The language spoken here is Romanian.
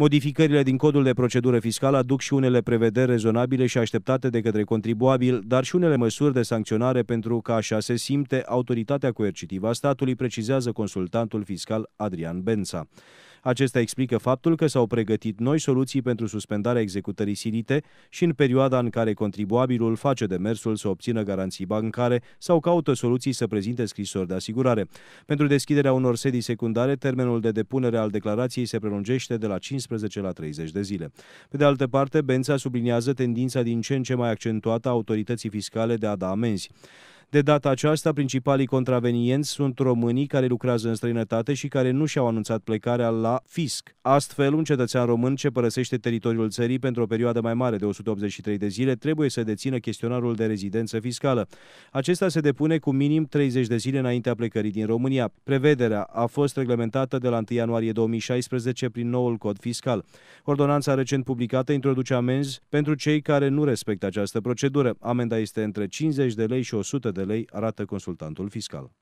Modificările din codul de procedură fiscală aduc și unele prevederi rezonabile și așteptate de către contribuabil, dar și unele măsuri de sancționare pentru că așa se simte autoritatea coercitivă a statului, precizează consultantul fiscal Adrian Bența. Acesta explică faptul că s-au pregătit noi soluții pentru suspendarea executării silite și în perioada în care contribuabilul face demersul să obțină garanții bancare sau caută soluții să prezinte scrisori de asigurare. Pentru deschiderea unor sedii secundare, termenul de depunere al declarației se prelungește de la 15 la 30 de zile. Pe de altă parte, Bența subliniază tendința din ce în ce mai accentuată a autorității fiscale de a da amenzi. De data aceasta, principalii contravenienți sunt românii care lucrează în străinătate și care nu și-au anunțat plecarea la fisc. Astfel, un cetățean român ce părăsește teritoriul țării pentru o perioadă mai mare de 183 de zile trebuie să dețină chestionarul de rezidență fiscală. Acesta se depune cu minim 30 de zile înaintea plecării din România. Prevederea a fost reglementată de la 1 ianuarie 2016 prin noul cod fiscal. Ordonanța recent publicată introduce amenzi pentru cei care nu respectă această procedură. Amenda este între 50 de lei și 100 de de lei, arată consultantul fiscal.